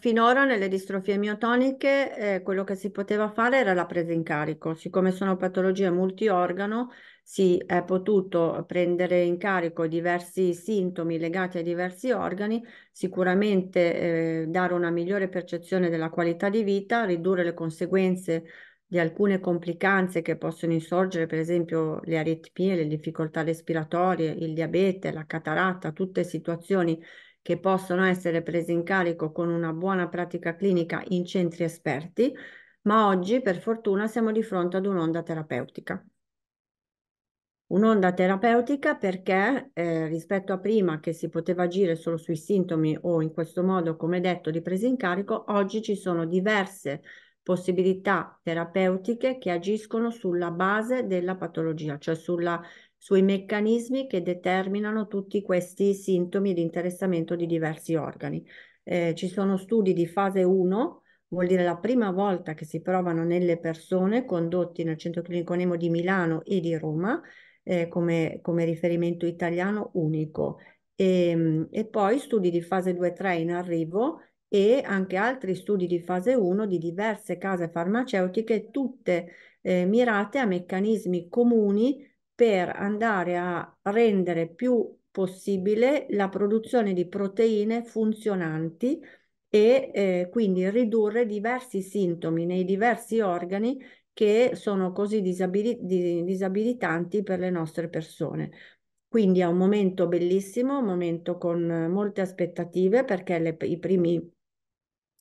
Finora nelle distrofie miotoniche eh, quello che si poteva fare era la presa in carico, siccome sono patologie multiorgano si è potuto prendere in carico diversi sintomi legati a diversi organi, sicuramente eh, dare una migliore percezione della qualità di vita, ridurre le conseguenze di alcune complicanze che possono insorgere, per esempio le aritmie, le difficoltà respiratorie, il diabete, la cataratta, tutte situazioni che possono essere prese in carico con una buona pratica clinica in centri esperti, ma oggi per fortuna siamo di fronte ad un'onda terapeutica. Un'onda terapeutica perché eh, rispetto a prima che si poteva agire solo sui sintomi o in questo modo, come detto, di presa in carico, oggi ci sono diverse possibilità terapeutiche che agiscono sulla base della patologia, cioè sulla sui meccanismi che determinano tutti questi sintomi di interessamento di diversi organi. Eh, ci sono studi di fase 1, vuol dire la prima volta che si provano nelle persone, condotti nel Centro Clinico Nemo di Milano e di Roma, eh, come, come, riferimento italiano unico. E, ehm, e poi studi di fase 2-3 in arrivo e anche altri studi di fase 1 di diverse case farmaceutiche, tutte eh, mirate a meccanismi comuni per andare a rendere più possibile la produzione di proteine funzionanti e eh, quindi ridurre diversi sintomi nei diversi organi che sono così disabili disabilitanti per le nostre persone. Quindi è un momento bellissimo, un momento con molte aspettative perché le, i primi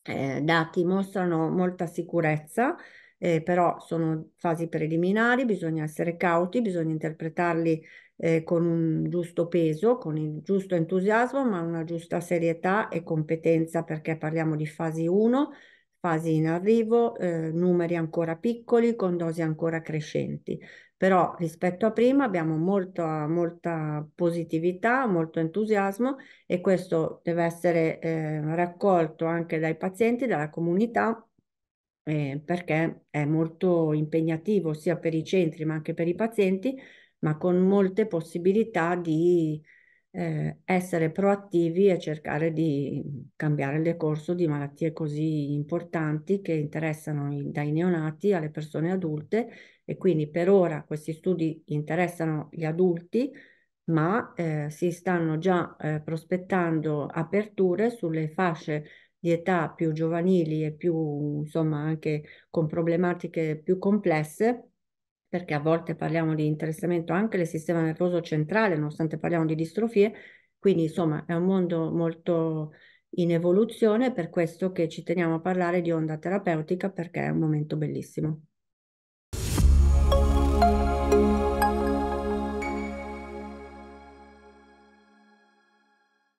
eh, dati mostrano molta sicurezza eh, però sono fasi preliminari, bisogna essere cauti, bisogna interpretarli eh, con un giusto peso, con il giusto entusiasmo, ma una giusta serietà e competenza perché parliamo di fasi 1, fasi in arrivo, eh, numeri ancora piccoli, con dosi ancora crescenti. Però rispetto a prima abbiamo molta, molta positività, molto entusiasmo e questo deve essere eh, raccolto anche dai pazienti, dalla comunità eh, perché è molto impegnativo sia per i centri ma anche per i pazienti, ma con molte possibilità di eh, essere proattivi e cercare di cambiare il decorso di malattie così importanti che interessano i, dai neonati alle persone adulte e quindi per ora questi studi interessano gli adulti ma eh, si stanno già eh, prospettando aperture sulle fasce di età più giovanili e più, insomma, anche con problematiche più complesse, perché a volte parliamo di interessamento anche del sistema nervoso centrale, nonostante parliamo di distrofie, quindi insomma è un mondo molto in evoluzione, per questo che ci teniamo a parlare di onda terapeutica perché è un momento bellissimo.